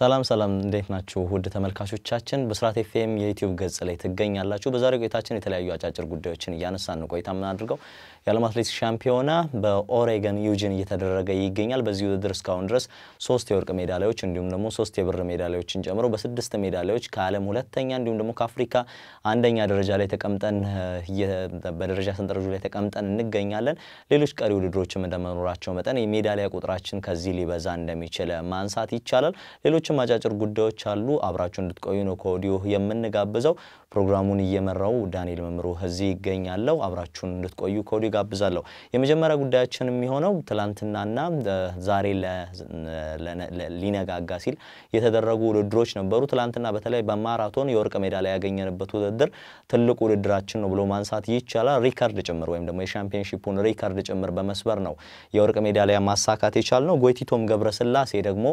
ሰላም ሰላም፣ እንዴት ናችሁ ውድ ተመልካቾቻችን? በብስራት ኤፍኤም የዩቲዩብ ገጽ ላይ ትገኛላችሁ። በዛሬው ቆይታችን የተለያዩ አጫጭር ጉዳዮችን እያነሳን ቆይታ የምናደርገው የዓለም አትሌቲክስ ሻምፒዮና በኦሬገን ዩጂን እየተደረገ ይገኛል። በዚህ ውድድር እስካሁን ድረስ ሶስት የወርቅ ሜዳሊያዎች እንዲሁም ደግሞ ሶስት የብር ሜዳሊያዎችን ጨምሮ በስድስት ሜዳሊያዎች ከዓለም ሁለተኛ እንዲሁም ደግሞ ከአፍሪካ አንደኛ ደረጃ ላይ ተቀምጠን በደረጃ ሰንጠረዡ ላይ ተቀምጠን እንገኛለን። ሌሎች ቀሪ ውድድሮችም እንደመኖራቸው መጠን የሜዳሊያ ቁጥራችን ከዚህ ሊበዛ እንደሚችል ማንሳት ይቻላል። ሌሎች ሌሎችም አጫጭር ጉዳዮች አሉ። አብራችሁ እንድትቆዩ ነው ከወዲሁ የምንጋብዘው። ፕሮግራሙን እየመራው ዳንኤል መምሩ እዚህ ይገኛለው። አብራችሁን እንድትቆዩ ከወዲሁ ጋብዛለሁ። የመጀመሪያ ጉዳያችን የሚሆነው ትላንትናና ዛሬ ሊነጋጋ ሲል የተደረጉ ውድድሮች ነበሩ። ትላንትና በተለይ በማራቶን የወርቅ ሜዳ ላይ ያገኘንበት ውድድር ትልቁ ውድድራችን ነው ብሎ ማንሳት ይቻላል። ሪከርድ ጭምር ወይም ደግሞ የሻምፒዮንሺፑን ሪከርድ ጭምር በመስበር ነው የወርቅ ሜዳሊያ ማሳካት የቻልነው። ጎይቲቶም ገብረስላሴ ደግሞ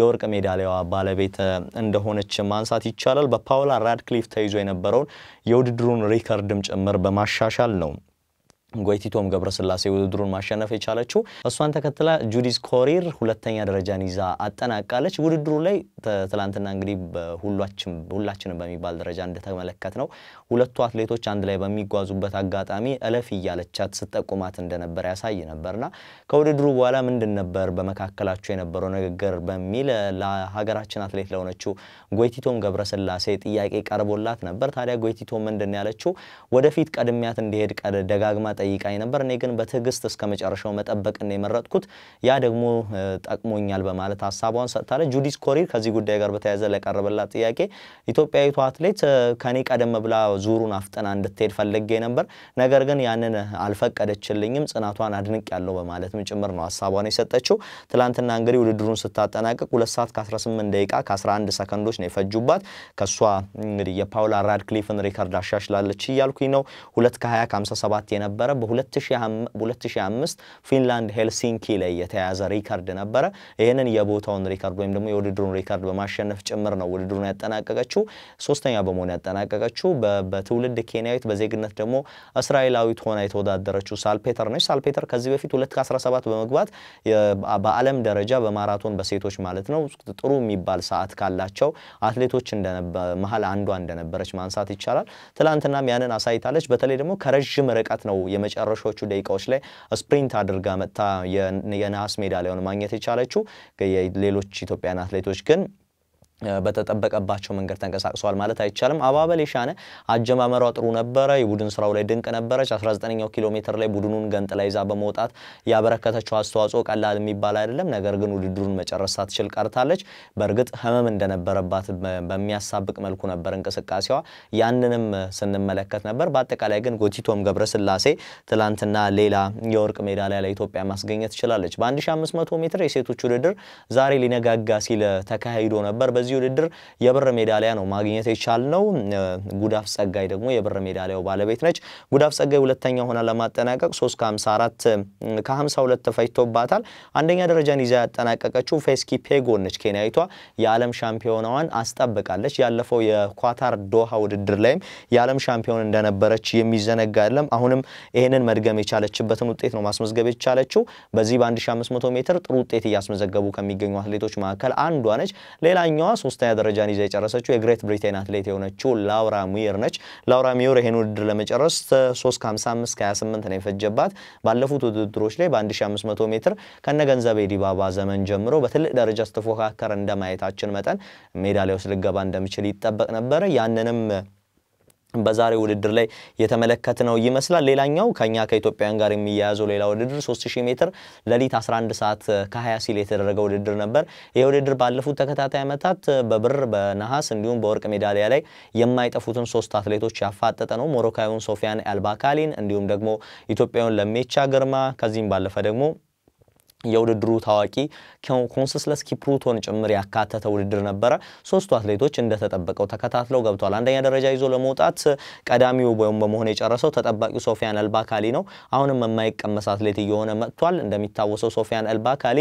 የወርቅ ሜዳሊያዋ ባለቤት እንደሆነች ማንሳት ይቻላል። በፓውላ ራድክሊፍ ተይዞ የነበረውን የውድድሩን ሪከርድም ጭምር በማሻሻል ነው ጎይቲቶም ገብረስላሴ ውድድሩን ማሸነፍ የቻለችው እሷን ተከትላ ጁዲስ ኮሪር ሁለተኛ ደረጃን ይዛ አጠናቃለች። ውድድሩ ላይ ትላንትና እንግዲህ ሁላችንም በሚባል ደረጃ እንደተመለከት ነው ሁለቱ አትሌቶች አንድ ላይ በሚጓዙበት አጋጣሚ እለፍ እያለቻት ስጠቁማት እንደነበር ያሳይ ነበርና ከውድድሩ በኋላ ምንድን ነበር በመካከላቸው የነበረው ንግግር በሚል ለሀገራችን አትሌት ለሆነችው ጎይቲቶም ገብረስላሴ ጥያቄ ቀርቦላት ነበር። ታዲያ ጎይቲቶም ምንድን ያለችው ወደፊት ቀድሚያት እንዲሄድ ደጋግማ ጠይቃኝ ነበር። እኔ ግን በትዕግስት እስከ መጨረሻው መጠበቅን የመረጥኩት ያ ደግሞ ጠቅሞኛል በማለት ሀሳቧን ሰጥታለች። ጁዲስ ኮሪር ከዚህ ጉዳይ ጋር በተያያዘ ለቀረበላት ጥያቄ ኢትዮጵያዊቷ አትሌት ከኔ ቀደም ብላ ዙሩን አፍጥና እንድትሄድ ፈልጌ ነበር፣ ነገር ግን ያንን አልፈቀደችልኝም። ጽናቷን አድንቅ ያለው በማለትም ጭምር ነው ሀሳቧን የሰጠችው። ትላንትና እንግዲህ ውድድሩን ስታጠናቅቅ ሁለት ሰዓት ከ18 ደቂቃ ከ11 ሰከንዶች ነው የፈጁባት። ከእሷ እንግዲህ የፓውላ ራድክሊፍን ሪከርድ አሻሽላለች እያልኩኝ ነው። ሁለት ከ20 ከ57 የነበረ ነበረ። በ2005 ፊንላንድ ሄልሲንኪ ላይ የተያዘ ሪከርድ ነበረ። ይህንን የቦታውን ሪከርድ ወይም ደግሞ የውድድሩን ሪከርድ በማሸነፍ ጭምር ነው ውድድሩን ያጠናቀቀችው። ሶስተኛ በመሆን ያጠናቀቀችው በትውልድ ኬንያዊት በዜግነት ደግሞ እስራኤላዊት ሆና የተወዳደረችው ሳልፔተር ነች። ሳልፔተር ከዚህ በፊት 2017 በመግባት በዓለም ደረጃ በማራቶን በሴቶች ማለት ነው ጥሩ የሚባል ሰዓት ካላቸው አትሌቶች መሀል አንዷ እንደነበረች ማንሳት ይቻላል። ትላንትናም ያንን አሳይታለች። በተለይ ደግሞ ከረዥም ርቀት ነው የመጨረሻዎቹ ደቂቃዎች ላይ ስፕሪንት አድርጋ መጥታ የነሐስ ሜዳሊያውን ማግኘት የቻለችው ሌሎች ኢትዮጵያን አትሌቶች ግን በተጠበቀባቸው መንገድ ተንቀሳቅሰዋል ማለት አይቻልም። አባበል የሻነ አጀማመሯ ጥሩ ነበረ፣ የቡድን ስራው ላይ ድንቅ ነበረች። 19ኛው ኪሎ ሜትር ላይ ቡድኑን ገንጥላ ይዛ በመውጣት ያበረከተችው አስተዋጽኦ ቀላል የሚባል አይደለም። ነገር ግን ውድድሩን መጨረስ ሳትችል ቀርታለች። በእርግጥ ህመም እንደነበረባት በሚያሳብቅ መልኩ ነበር እንቅስቃሴዋ፣ ያንንም ስንመለከት ነበር። በአጠቃላይ ግን ጎቲቶም ገብረስላሴ ትላንትና ሌላ የወርቅ ሜዳሊያ ለኢትዮጵያ ማስገኘት ትችላለች። በ1500 ሜትር የሴቶች ውድድር ዛሬ ሊነጋጋ ሲል ተካሂዶ ነበር። በዚህ በዚህ ውድድር የብር ሜዳሊያ ነው ማግኘት ነው። ጉዳፍ ጸጋይ ደግሞ የብር ሜዳሊያው ባለቤት ነች። ጉዳፍ ጸጋይ ሁለተኛ ሆና ለማጠናቀቅ 3 ከ54 ከ52 ተፈጅቶባታል። አንደኛ ደረጃን ይዛ ያጠናቀቀችው ፌስኪ ፔጎን ነች። ኬንያዊቷ የዓለም ሻምፒዮናዋን አስጠብቃለች። ያለፈው የኳታር ዶሃ ውድድር ላይም የዓለም ሻምፒዮን እንደነበረች የሚዘነጋ የለም። አሁንም ይህንን መድገም የቻለችበትን ውጤት ነው ማስመዝገብ የቻለችው። በዚህ በ1500 ሜትር ጥሩ ውጤት እያስመዘገቡ ከሚገኙ አትሌቶች መካከል አንዷ ነች። ሌላኛዋ ሶስተኛ ደረጃን ይዛ የጨረሰችው የግሬት ብሪቴን አትሌት የሆነችው ላውራ ሚር ነች። ላውራ ሚር ይህን ውድድር ለመጨረስ 3 ከ55 ከ28 ነው የፈጀባት። ባለፉት ውድድሮች ላይ በ1500 ሜትር ከነገንዘቤ ዲባባ ዘመን ጀምሮ በትልቅ ደረጃ ስትፎካከር እንደማየታችን መጠን ሜዳሊያ ውስጥ ልገባ እንደምችል ይጠበቅ ነበረ። ያንንም በዛሬ ውድድር ላይ የተመለከትነው ይመስላል። ሌላኛው ከኛ ከኢትዮጵያውያን ጋር የሚያያዘው ሌላ ውድድር 3000 ሜትር ሌሊት 11 ሰዓት ከ20 ሲል የተደረገ ውድድር ነበር። ይህ ውድድር ባለፉት ተከታታይ ዓመታት በብር በነሐስ እንዲሁም በወርቅ ሜዳሊያ ላይ የማይጠፉትን ሶስት አትሌቶች ያፋጠጠ ነው። ሞሮካዊውን ሶፊያን አልባካሊን እንዲሁም ደግሞ ኢትዮጵያውን ለሜቻ ግርማ ከዚህም ባለፈ ደግሞ የውድድሩ ታዋቂ ኮንሰስለስ ኪፕሩቶን ጭምር ያካተተ ውድድር ነበረ። ሶስቱ አትሌቶች እንደተጠበቀው ተከታትለው ገብተዋል። አንደኛ ደረጃ ይዞ ለመውጣት ቀዳሚው ወይም በመሆን የጨረሰው ተጠባቂው ሶፊያን አልባካሊ ነው። አሁንም የማይቀመስ አትሌት እየሆነ መጥቷል። እንደሚታወሰው ሶፊያን አልባካሊ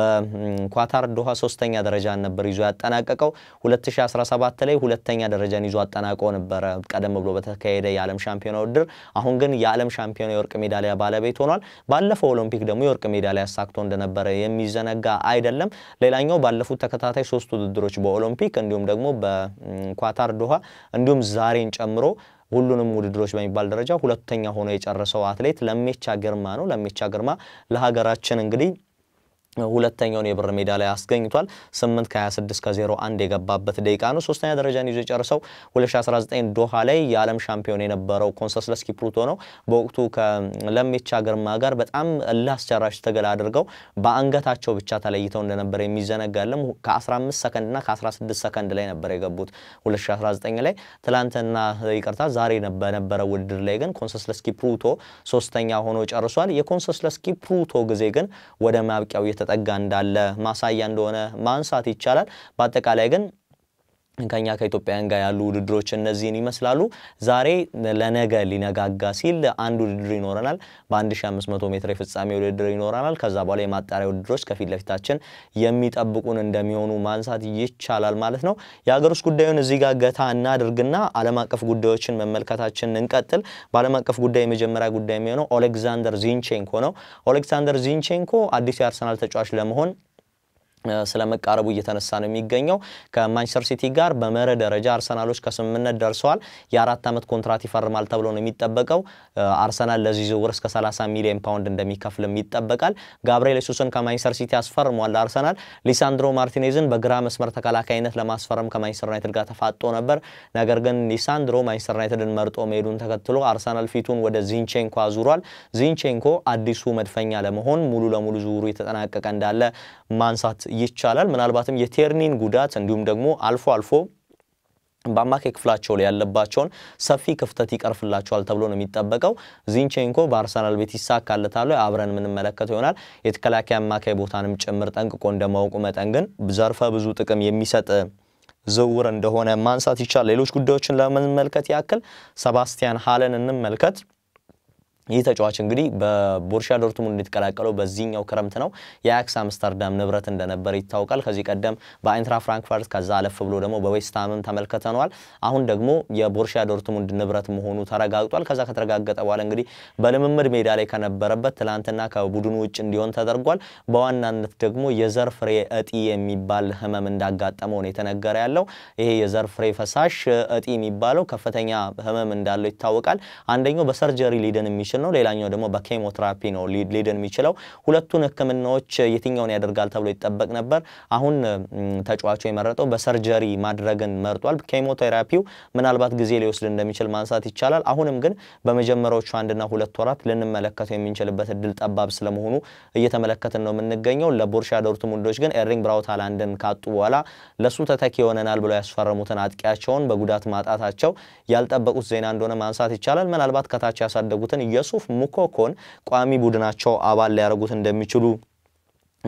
በኳታር ዶሃ ሶስተኛ ደረጃን ነበር ይዞ ያጠናቀቀው። 2017 ላይ ሁለተኛ ደረጃን ይዞ አጠናቆ ነበረ ቀደም ብሎ በተካሄደ የዓለም ሻምፒዮና ውድድር። አሁን ግን የዓለም ሻምፒዮና የወርቅ ሜዳሊያ ባለቤት ሆኗል። ባለፈው ኦሎምፒክ ደግሞ የወርቅ ሜዳሊያ አሳክቶ እንደነበረ የሚዘነጋ አይደለም። ሌላኛው ባለፉት ተከታታይ ሶስት ውድድሮች በኦሎምፒክ እንዲሁም ደግሞ በኳታር ዶሃ እንዲሁም ዛሬን ጨምሮ ሁሉንም ውድድሮች በሚባል ደረጃ ሁለተኛ ሆኖ የጨረሰው አትሌት ለሜቻ ግርማ ነው። ለሜቻ ግርማ ለሀገራችን እንግዲህ ሁለተኛውን የብር ሜዳሊያ አስገኝቷል። 8 ከ26 ከ01 የገባበት ደቂቃ ነው። ሶስተኛ ደረጃን ይዞ የጨርሰው 2019 ዶሃ ላይ የዓለም ሻምፒዮን የነበረው ኮንሰስለስ ኪፕሩቶ ነው። በወቅቱ ከለሜቻ ግርማ ጋር በጣም እልህ አስጨራሽ ትግል አድርገው በአንገታቸው ብቻ ተለይተው እንደነበረ የሚዘነጋለም ከ15 ሰከንድ እና ከ16 ሰከንድ ላይ ነበር የገቡት 2019 ላይ። ትላንትና ይቅርታ፣ ዛሬ በነበረ ውድድር ላይ ግን ኮንሰስለስ ኪፕሩቶ ሶስተኛ ሆኖ ጨርሷል። የኮንሰስለስ ኪፕሩቶ ጊዜ ግን ወደ ማብቂያው እየተጠጋ እንዳለ ማሳያ እንደሆነ ማንሳት ይቻላል። በአጠቃላይ ግን ከኛ ከኢትዮጵያውያን ጋር ያሉ ውድድሮች እነዚህን ይመስላሉ። ዛሬ ለነገ ሊነጋጋ ሲል አንድ ውድድር ይኖረናል። በ1500 ሜትር የፍጻሜ ውድድር ይኖረናል። ከዛ በኋላ የማጣሪያ ውድድሮች ከፊት ለፊታችን የሚጠብቁን እንደሚሆኑ ማንሳት ይቻላል ማለት ነው። የሀገር ውስጥ ጉዳዩን እዚህ ጋር ገታ እናድርግና ዓለም አቀፍ ጉዳዮችን መመልከታችን እንቀጥል። በዓለም አቀፍ ጉዳይ የመጀመሪያ ጉዳይ የሚሆነው ኦሌክዛንደር ዚንቼንኮ ነው። ኦሌክዛንደር ዚንቼንኮ አዲሱ የአርሰናል ተጫዋች ለመሆን ስለ መቃረቡ እየተነሳ ነው የሚገኘው። ከማንቸስተር ሲቲ ጋር በመርህ ደረጃ አርሰናሎች ከስምምነት ደርሰዋል። የአራት ዓመት ኮንትራት ይፈርማል ተብሎ ነው የሚጠበቀው። አርሰናል ለዚህ ዝውውር እስከ 30 ሚሊዮን ፓውንድ እንደሚከፍልም ይጠበቃል። ጋብርኤል ሱስን ከማንቸስተር ሲቲ አስፈርሟል አርሰናል። ሊሳንድሮ ማርቲኔዝን በግራ መስመር ተከላካይነት ለማስፈረም ከማንቸስተር ዩናይትድ ጋር ተፋጦ ነበር። ነገር ግን ሊሳንድሮ ማንቸስተር ዩናይትድን መርጦ መሄዱን ተከትሎ አርሰናል ፊቱን ወደ ዚንቼንኮ አዙሯል። ዚንቼንኮ አዲሱ መድፈኛ ለመሆን ሙሉ ለሙሉ ዝውውሩ የተጠናቀቀ እንዳለ ማንሳት ይቻላል። ምናልባትም የቴርኒን ጉዳት እንዲሁም ደግሞ አልፎ አልፎ በአማካይ ክፍላቸው ላይ ያለባቸውን ሰፊ ክፍተት ይቀርፍላቸዋል ተብሎ ነው የሚጠበቀው። ዚንቼንኮ በአርሰናል ቤት ይሳካለታል አብረን የምንመለከተው ይሆናል። የተከላካይ አማካይ ቦታንም ጭምር ጠንቅቆ እንደማወቁ መጠን ግን ዘርፈ ብዙ ጥቅም የሚሰጥ ዝውውር እንደሆነ ማንሳት ይቻላል። ሌሎች ጉዳዮችን ለመመልከት ያክል ሰባስቲያን ሀለን እንመልከት። ይህ ተጫዋች እንግዲህ በቦርሻ ዶርትሙንድ የተቀላቀለው በዚህኛው ክረምት ነው። የአያክስ አምስተርዳም ንብረት እንደነበረ ይታወቃል። ከዚህ ቀደም በአይንትራ ፍራንክፈርት ከዛ አለፍ ብሎ ደግሞ በዌስትሃምም ተመልክተነዋል። አሁን ደግሞ የቦርሻ ዶርትሙንድ ንብረት መሆኑ ተረጋግጧል። ከዛ ከተረጋገጠ በኋላ እንግዲህ በልምምድ ሜዳ ላይ ከነበረበት ትላንትና ከቡድኑ ውጭ እንዲሆን ተደርጓል። በዋናነት ደግሞ የዘር ፍሬ እጢ የሚባል ህመም እንዳጋጠመው ነው የተነገረ ያለው። ይሄ የዘር ፍሬ ፈሳሽ እጢ የሚባለው ከፍተኛ ህመም እንዳለው ይታወቃል። አንደኛው በሰርጀሪ ሊድን የሚችል ነው። ሌላኛው ደግሞ በኬሞትራፒ ነው ሊድን የሚችለው። ሁለቱን ህክምናዎች የትኛውን ያደርጋል ተብሎ ይጠበቅ ነበር። አሁን ተጫዋቹ የመረጠው በሰርጀሪ ማድረግን መርጧል። ኬሞቴራፒው ምናልባት ጊዜ ሊወስድ እንደሚችል ማንሳት ይቻላል። አሁንም ግን በመጀመሪያዎቹ አንድና ሁለት ወራት ልንመለከተው የምንችልበት እድል ጠባብ ስለመሆኑ እየተመለከትን ነው የምንገኘው። ለቦርሻ ዶርትሙንዶች ግን ኤሪንግ ብራውት ሃላንድን ካጡ በኋላ ለሱ ተተኪ ይሆነናል ብለው ያስፈረሙትን አጥቂያቸውን በጉዳት ማጣታቸው ያልጠበቁት ዜና እንደሆነ ማንሳት ይቻላል። ምናልባት ከታች ያሳደጉትን የሱፍ ሙኮኮን ቋሚ ቡድናቸው አባል ሊያደርጉት እንደሚችሉ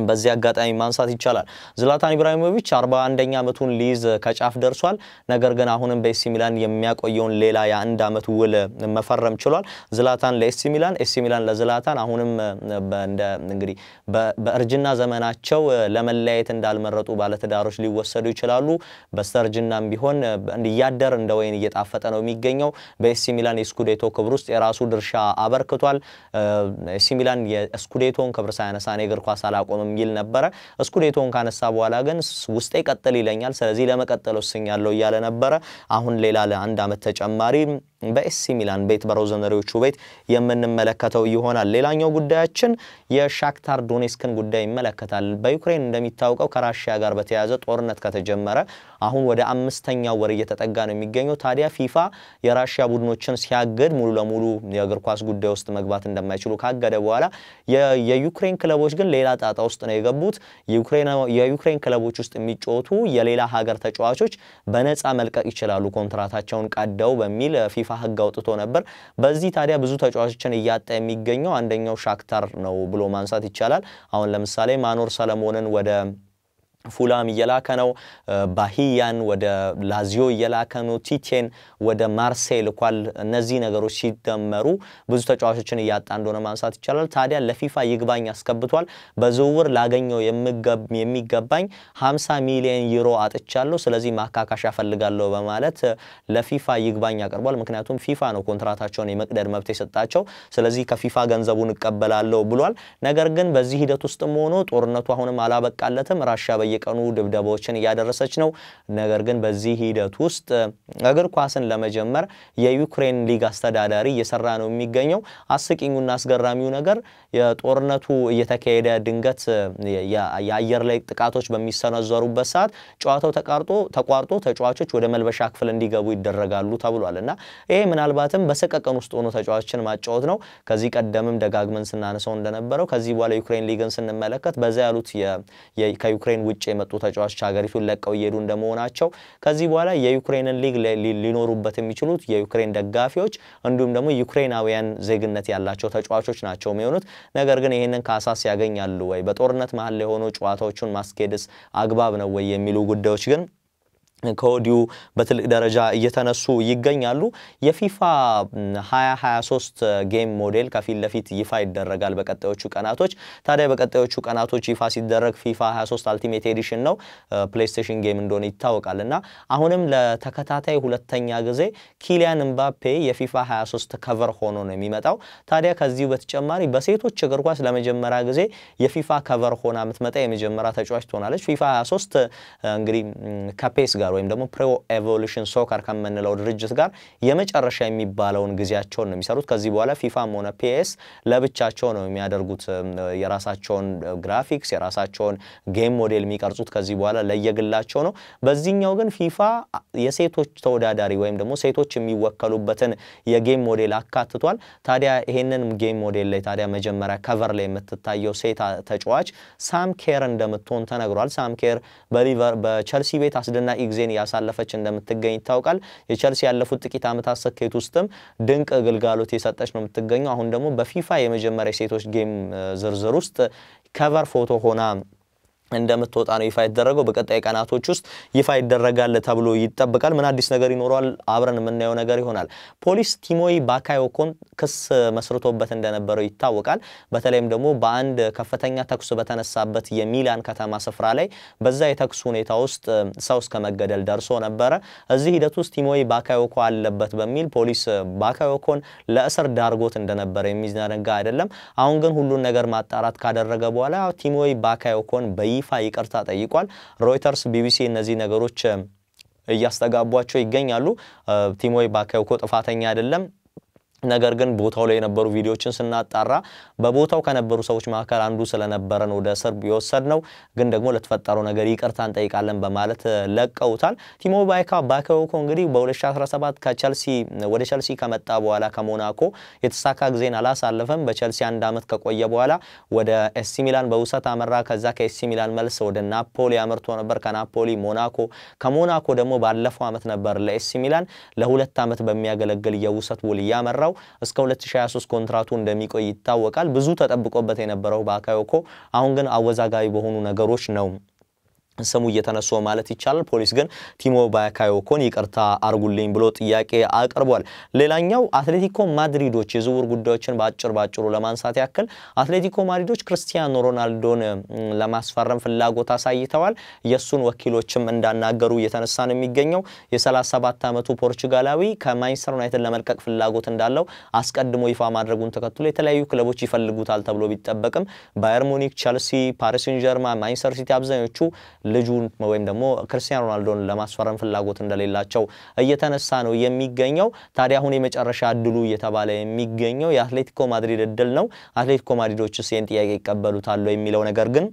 በዚህ አጋጣሚ ማንሳት ይቻላል። ዝላታን ኢብራሂሞቪች 41ኛ ዓመቱን ሊይዝ ከጫፍ ደርሷል። ነገር ግን አሁንም በኤሲ ሚላን የሚያቆየውን ሌላ የአንድ ዓመት ውል መፈረም ችሏል። ዝላታን ለኤሲ ሚላን፣ ኤሲ ሚላን ለዝላታን አሁንም እንግዲህ በእርጅና ዘመናቸው ለመለያየት እንዳልመረጡ ባለትዳሮች ሊወሰዱ ይችላሉ። በስተእርጅናም ቢሆን እንዲያደር እንደ ወይን እየጣፈጠ ነው የሚገኘው። በኤሲ ሚላን የስኩዴቶ ክብር ውስጥ የራሱ ድርሻ አበርክቷል። ኤሲ ሚላን የስኩዴቶን ክብር ሳያነሳን የእግር ኳስ አላቆም የሚል ነበረ። እስኩዴቶን ካነሳ በኋላ ግን ውስጤ ቀጥል ይለኛል፣ ስለዚህ ለመቀጠል ወስኛለሁ እያለ ነበረ። አሁን ሌላ ለአንድ አመት ተጨማሪ በኤሲ ሚላን ቤት በሮዘነሪዎቹ ቤት የምንመለከተው ይሆናል። ሌላኛው ጉዳያችን የሻክታር ዶኔስክን ጉዳይ ይመለከታል። በዩክሬን እንደሚታወቀው ከራሽያ ጋር በተያያዘ ጦርነት ከተጀመረ አሁን ወደ አምስተኛው ወር እየተጠጋ ነው የሚገኘው። ታዲያ ፊፋ የራሽያ ቡድኖችን ሲያግድ ሙሉ ለሙሉ የእግር ኳስ ጉዳይ ውስጥ መግባት እንደማይችሉ ካገደ በኋላ የዩክሬን ክለቦች ግን ሌላ ጣጣ ውስጥ ነው የገቡት። የዩክሬን ክለቦች ውስጥ የሚጫወቱ የሌላ ሀገር ተጫዋቾች በነፃ መልቀቅ ይችላሉ ኮንትራታቸውን ቀደው በሚል ፊፋ ህግ አውጥቶ ነበር። በዚህ ታዲያ ብዙ ተጫዋቾችን እያጣ የሚገኘው አንደኛው ሻክታር ነው ብሎ ማንሳት ይቻላል። አሁን ለምሳሌ ማኖር ሰለሞንን ወደ ፉላም እየላከ ነው። ባሂያን ወደ ላዚዮ እየላከ ነው። ቲቴን ወደ ማርሴይ ልኳል። እነዚህ ነገሮች ሲደመሩ ብዙ ተጫዋቾችን እያጣ እንደሆነ ማንሳት ይቻላል። ታዲያ ለፊፋ ይግባኝ አስገብቷል። በዝውውር ላገኘው የሚገባኝ 50 ሚሊዮን ዩሮ አጥቻለሁ፣ ስለዚህ ማካካሻ ፈልጋለሁ በማለት ለፊፋ ይግባኝ አቅርቧል። ምክንያቱም ፊፋ ነው ኮንትራታቸውን የመቅደድ መብት የሰጣቸው፣ ስለዚህ ከፊፋ ገንዘቡን እቀበላለሁ ብሏል። ነገር ግን በዚህ ሂደት ውስጥም ሆኖ ጦርነቱ አሁንም አላበቃለትም። ራሻ በየቀኑ ድብደባዎችን እያደረሰች ነው። ነገር ግን በዚህ ሂደት ውስጥ እግር ኳስን ለመጀመር የዩክሬን ሊግ አስተዳዳሪ እየሰራ ነው የሚገኘው። አስቂኙና አስገራሚው ነገር የጦርነቱ እየተካሄደ ድንገት የአየር ላይ ጥቃቶች በሚሰነዘሩበት ሰዓት ጨዋታው ተቋርጦ ተቋርጦ ተጫዋቾች ወደ መልበሻ ክፍል እንዲገቡ ይደረጋሉ ተብሏል እና ይሄ ምናልባትም በሰቀቀን ውስጥ ሆኖ ተጫዋቾችን ማጫወት ነው። ከዚህ ቀደምም ደጋግመን ስናነሰው እንደነበረው ከዚህ በኋላ ዩክሬን ሊግን ስንመለከት በዛ ያሉት ከዩክሬን ውጭ ከውጭ የመጡ ተጫዋች ሀገሪቱን ለቀው እየሄዱ እንደመሆናቸው ከዚህ በኋላ የዩክሬንን ሊግ ሊኖሩበት የሚችሉት የዩክሬን ደጋፊዎች እንዲሁም ደግሞ ዩክሬናውያን ዜግነት ያላቸው ተጫዋቾች ናቸው የሚሆኑት። ነገር ግን ይህንን ካሳስ ያገኛሉ ወይ? በጦርነት መሀል የሆኑ ጨዋታዎቹን ማስኬድስ አግባብ ነው ወይ? የሚሉ ጉዳዮች ግን ከወዲሁ በትልቅ ደረጃ እየተነሱ ይገኛሉ። የፊፋ 2023 ጌም ሞዴል ከፊት ለፊት ይፋ ይደረጋል በቀጣዮቹ ቀናቶች። ታዲያ በቀጣዮቹ ቀናቶች ይፋ ሲደረግ ፊፋ 23 አልቲሜት ኤዲሽን ነው ፕሌይስቴሽን ጌም እንደሆነ ይታወቃል እና አሁንም ለተከታታይ ሁለተኛ ጊዜ ኪሊያን እምባፔ የፊፋ 23 ከቨር ሆኖ ነው የሚመጣው። ታዲያ ከዚሁ በተጨማሪ በሴቶች እግር ኳስ ለመጀመሪያ ጊዜ የፊፋ ከቨር ሆና የምትመጣ የመጀመሪያ ተጫዋች ትሆናለች። ፊፋ 23 እንግዲህ ከፔስ ጋር ወይም ደግሞ ፕሮ ኤቮሉሽን ሶከር ከምንለው ድርጅት ጋር የመጨረሻ የሚባለውን ጊዜያቸውን ነው የሚሰሩት። ከዚህ በኋላ ፊፋም ሆነ ፒኤስ ለብቻቸው ነው የሚያደርጉት። የራሳቸውን ግራፊክስ፣ የራሳቸውን ጌም ሞዴል የሚቀርጹት ከዚህ በኋላ ለየግላቸው ነው። በዚህኛው ግን ፊፋ የሴቶች ተወዳዳሪ ወይም ደግሞ ሴቶች የሚወከሉበትን የጌም ሞዴል አካትቷል። ታዲያ ይሄንን ጌም ሞዴል ላይ ታዲያ መጀመሪያ ከቨር ላይ የምትታየው ሴት ተጫዋች ሳም ኬር እንደምትሆን ተነግሯል። ሳም ኬር በቸልሲ ቤት አስደናቂ ጊዜን እያሳለፈች እንደምትገኝ ይታወቃል። የቸልሲ ያለፉት ጥቂት ዓመታት ስኬት ውስጥም ድንቅ ግልጋሎት የሰጠች ነው የምትገኘው። አሁን ደግሞ በፊፋ የመጀመሪያ ሴቶች ጌም ዝርዝር ውስጥ ከቨር ፎቶ ሆና እንደምትወጣ ነው ይፋ የተደረገው። በቀጣይ ቀናቶች ውስጥ ይፋ ይደረጋል ተብሎ ይጠበቃል። ምን አዲስ ነገር ይኖረዋል? አብረን የምናየው ነገር ይሆናል። ፖሊስ ቲሞይ ባካዮኮን ክስ መስርቶበት እንደነበረው ይታወቃል። በተለይም ደግሞ በአንድ ከፍተኛ ተኩስ በተነሳበት የሚላን ከተማ ስፍራ ላይ በዛ የተኩስ ሁኔታ ውስጥ ሰው እስከ መገደል ደርሶ ነበረ። እዚህ ሂደት ውስጥ ቲሞይ ባካዮኮ አለበት በሚል ፖሊስ ባካዮኮን ለእስር ዳርጎት እንደነበረ የሚዘነጋ አይደለም። አሁን ግን ሁሉን ነገር ማጣራት ካደረገ በኋላ ቲሞይ ባካዮኮን በይ በይፋ ይቅርታ ጠይቋል። ሮይተርስ፣ ቢቢሲ እነዚህ ነገሮች እያስተጋቧቸው ይገኛሉ። ቲሞይ ባካዮኮ ጥፋተኛ አይደለም ነገር ግን ቦታው ላይ የነበሩ ቪዲዮዎችን ስናጣራ በቦታው ከነበሩ ሰዎች መካከል አንዱ ስለነበረን ወደ እስር የወሰድ ነው። ግን ደግሞ ለተፈጠረው ነገር ይቅርታ እንጠይቃለን በማለት ለቀውታል። ቲሞ ባካዮኮ እንግዲህ በ2017 ከቸልሲ ወደ ቸልሲ ከመጣ በኋላ ከሞናኮ የተሳካ ጊዜን አላሳለፈም። በቸልሲ አንድ ዓመት ከቆየ በኋላ ወደ ኤሲ ሚላን በውሰት አመራ። ከዛ ከኤሲ ሚላን መልስ ወደ ናፖሊ አምርቶ ነበር። ከናፖሊ ሞናኮ፣ ከሞናኮ ደግሞ ባለፈው ዓመት ነበር ለኤሲ ሚላን ለሁለት ዓመት በሚያገለግል የውሰት ውል እያመራው እስከ 2023 ኮንትራቱ እንደሚቆይ ይታወቃል። ብዙ ተጠብቆበት የነበረው በአካዮኮ አሁን ግን አወዛጋቢ በሆኑ ነገሮች ነው ስሙ እየተነሶ ማለት ይቻላል። ፖሊስ ግን ቲሞ ባካዮኮን ይቅርታ አርጉልኝ ብሎ ጥያቄ አቅርቧል። ሌላኛው አትሌቲኮ ማድሪዶች የዝውውር ጉዳዮችን በአጭር ባጭሩ ለማንሳት ያክል አትሌቲኮ ማድሪዶች ክርስቲያኖ ሮናልዶን ለማስፈረም ፍላጎት አሳይተዋል። የእሱን ወኪሎችም እንዳናገሩ እየተነሳ ነው የሚገኘው። የ37 ዓመቱ ፖርቹጋላዊ ከማንችስተር ዩናይትድ ለመልቀቅ ፍላጎት እንዳለው አስቀድሞ ይፋ ማድረጉን ተከትሎ የተለያዩ ክለቦች ይፈልጉታል ተብሎ ቢጠበቅም ባየር ሙኒክ፣ ቸልሲ፣ ፓሪስ ሴን ሲቲ አብዛኞቹ ልጁን ወይም ደግሞ ክርስቲያን ሮናልዶን ለማስፈረም ፍላጎት እንደሌላቸው እየተነሳ ነው የሚገኘው። ታዲያ አሁን የመጨረሻ እድሉ እየተባለ የሚገኘው የአትሌቲኮ ማድሪድ እድል ነው። አትሌቲኮ ማድሪዶች ሴን ጥያቄ ይቀበሉታል የሚለው ነገር ግን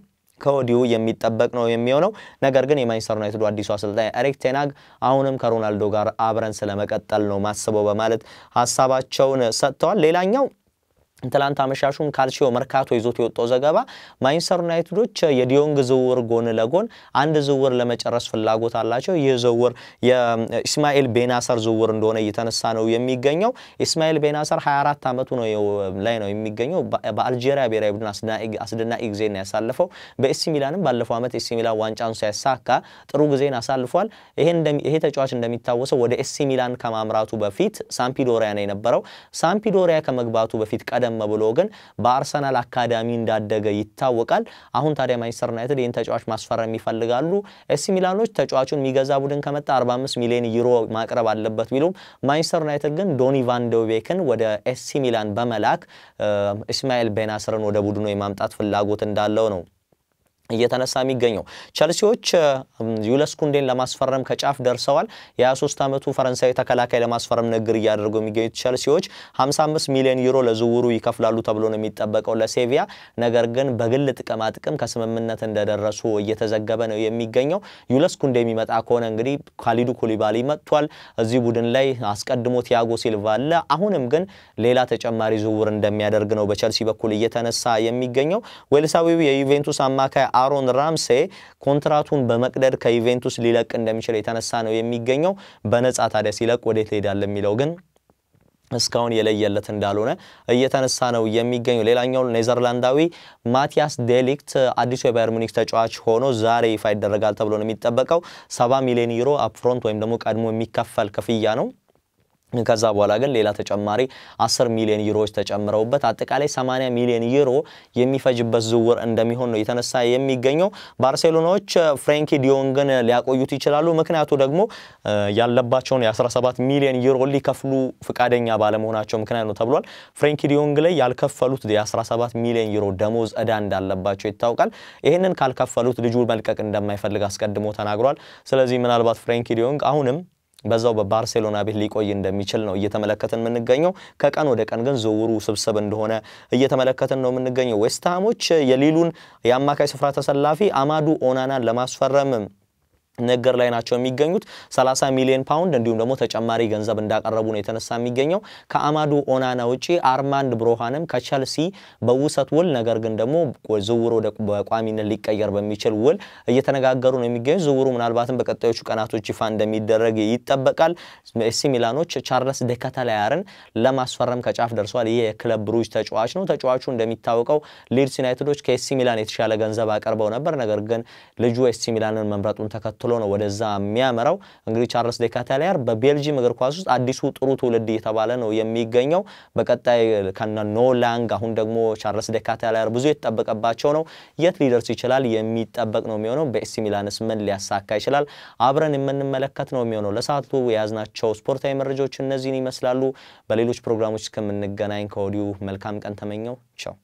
ከወዲሁ የሚጠበቅ ነው የሚሆነው። ነገር ግን የማንቸስተር ዩናይትዱ አዲሱ አሰልጣኝ ኤሪክ ቴናግ አሁንም ከሮናልዶ ጋር አብረን ስለመቀጠል ነው ማስበው በማለት ሀሳባቸውን ሰጥተዋል። ሌላኛው ትላንት አመሻሹን ካልሲዮ መርካቶ ይዞት የወጣው ዘገባ ማንችስተር ዩናይትዶች የዲዮንግ ዝውውር ጎን ለጎን አንድ ዝውውር ለመጨረስ ፍላጎት አላቸው። ይህ ዝውውር የኢስማኤል ቤናሰር ዝውውር እንደሆነ እየተነሳ ነው የሚገኘው። ኢስማኤል ቤናሰር 24 ዓመቱ ነው ላይ ነው የሚገኘው። በአልጄሪያ ብሔራዊ ቡድን አስደናቂ ጊዜን ያሳለፈው። በኤሲ ሚላንም ባለፈው ዓመት ኤሲ ሚላን ዋንጫን ሲያሳካ ጥሩ ጊዜን አሳልፏል። ይሄ ተጫዋች እንደሚታወሰው ወደ ኤሲ ሚላን ከማምራቱ በፊት ሳምፒዶሪያ ነው የነበረው። ሳምፒዶሪያ ከመግባቱ በፊት ቀደም ቀደም ብሎ ግን በአርሰናል አካዳሚ እንዳደገ ይታወቃል። አሁን ታዲያ ማንቸስተር ዩናይትድ ይህን ተጫዋች ማስፈረም ይፈልጋሉ። ኤሲ ሚላኖች ተጫዋቹን የሚገዛ ቡድን ከመጣ 45 ሚሊዮን ዩሮ ማቅረብ አለበት ቢሉም ማንቸስተር ዩናይትድ ግን ዶኒ ቫን ወደ ኤሲ ሚላን በመላክ ኢስማኤል ቤናስርን ወደ ቡድኑ የማምጣት ፍላጎት እንዳለው ነው እየተነሳ የሚገኘው ቸልሲዎች ዩለስ ኩንዴን ለማስፈረም ከጫፍ ደርሰዋል። የ23 ዓመቱ ፈረንሳዊ ተከላካይ ለማስፈረም ንግግር እያደረጉ የሚገኙት ቸልሲዎች 55 ሚሊዮን ዩሮ ለዝውውሩ ይከፍላሉ ተብሎ ነው የሚጠበቀው ለሴቪያ። ነገር ግን በግል ጥቅማ ጥቅም ከስምምነት እንደደረሱ እየተዘገበ ነው የሚገኘው። ዩለስ ኩንዴ የሚመጣ ከሆነ እንግዲህ ካሊዱ ኩሊባሊ መጥቷል እዚህ ቡድን ላይ አስቀድሞ ቲያጎ ሲልቫ አለ። አሁንም ግን ሌላ ተጨማሪ ዝውውር እንደሚያደርግ ነው በቸልሲ በኩል እየተነሳ የሚገኘው ዌልሳዊው የዩቬንቱስ አማካይ አሮን ራምሴ ኮንትራቱን በመቅደድ ከዩቬንቱስ ሊለቅ እንደሚችል የተነሳ ነው የሚገኘው። በነፃ ታዲያ ሲለቅ ወዴት ይሄዳል የሚለው ግን እስካሁን የለየለት እንዳልሆነ እየተነሳ ነው የሚገኘው። ሌላኛው ኔዘርላንዳዊ ማቲያስ ዴሊክት አዲሱ የባየር ሙኒክ ተጫዋች ሆኖ ዛሬ ይፋ ይደረጋል ተብሎ ነው የሚጠበቀው። ሰባ ሚሊዮን ዩሮ አፕፍሮንት ወይም ደግሞ ቀድሞ የሚከፈል ክፍያ ነው። ከዛ በኋላ ግን ሌላ ተጨማሪ 10 ሚሊዮን ዩሮዎች ተጨምረውበት አጠቃላይ 80 ሚሊዮን ዩሮ የሚፈጅበት ዝውውር እንደሚሆን ነው የተነሳ የሚገኘው። ባርሴሎናዎች ፍሬንኪ ዲዮንግን ሊያቆዩት ይችላሉ። ምክንያቱ ደግሞ ያለባቸውን የ17 ሚሊዮን ዩሮ ሊከፍሉ ፍቃደኛ ባለመሆናቸው ምክንያት ነው ተብሏል። ፍሬንኪ ዲዮንግ ላይ ያልከፈሉት የ17 ሚሊዮን ዩሮ ደሞዝ እዳ እንዳለባቸው ይታወቃል። ይህንን ካልከፈሉት ልጁ መልቀቅ እንደማይፈልግ አስቀድሞ ተናግሯል። ስለዚህ ምናልባት ፍሬንኪ ዲዮንግ አሁንም በዛው በባርሴሎና ቤት ሊቆይ እንደሚችል ነው እየተመለከትን የምንገኘው። ከቀን ወደ ቀን ግን ዝውውሩ ስብስብ እንደሆነ እየተመለከትን ነው የምንገኘው። ዌስትሃሞች የሊሉን የአማካይ ስፍራ ተሰላፊ አማዱ ኦናናን ለማስፈረም ነገር ላይ ናቸው የሚገኙት። 30 ሚሊዮን ፓውንድ እንዲሁም ደግሞ ተጨማሪ ገንዘብ እንዳቀረቡ ነው የተነሳ የሚገኘው። ከአማዱ ኦናና ውጪ አርማንድ ብሮሃንም ከቸልሲ በውሰት ውል ነገር ግን ደግሞ ዝውውሩ በቋሚነት ሊቀየር በሚችል ውል እየተነጋገሩ ነው የሚገኙ። ዝውውሩ ምናልባትም በቀጣዮቹ ቀናቶች ይፋ እንደሚደረግ ይጠበቃል። ኤሲ ሚላኖች ቻርለስ ደከተላያርን ለማስፈረም ከጫፍ ደርሰዋል። ይህ የክለብ ብሩጅ ተጫዋች ነው። ተጫዋቹ እንደሚታወቀው ሊድስ ዩናይትዶች ከኤሲ ሚላን የተሻለ ገንዘብ አቅርበው ነበር። ነገር ግን ልጁ ኤሲ ሚላንን መምረጡን ተከትሎ ተከትሎ ነው ወደዛ የሚያመራው። እንግዲህ ቻርልስ ዴካታሊያር በቤልጂም እግር ኳስ ውስጥ አዲሱ ጥሩ ትውልድ እየተባለ ነው የሚገኘው። በቀጣይ ከነ ኖላንግ አሁን ደግሞ ቻርልስ ዴካታሊያር ብዙ የተጠበቀባቸው ነው። የት ሊደርስ ይችላል የሚጠበቅ ነው የሚሆነው። በኤሲ ሚላንስ ምን ሊያሳካ ይችላል አብረን የምንመለከት ነው የሚሆነው። ለሰዓቱ የያዝናቸው ስፖርታዊ መረጃዎች እነዚህን ይመስላሉ። በሌሎች ፕሮግራሞች እስከምንገናኝ ከወዲሁ መልካም ቀን ተመኘው። ቻው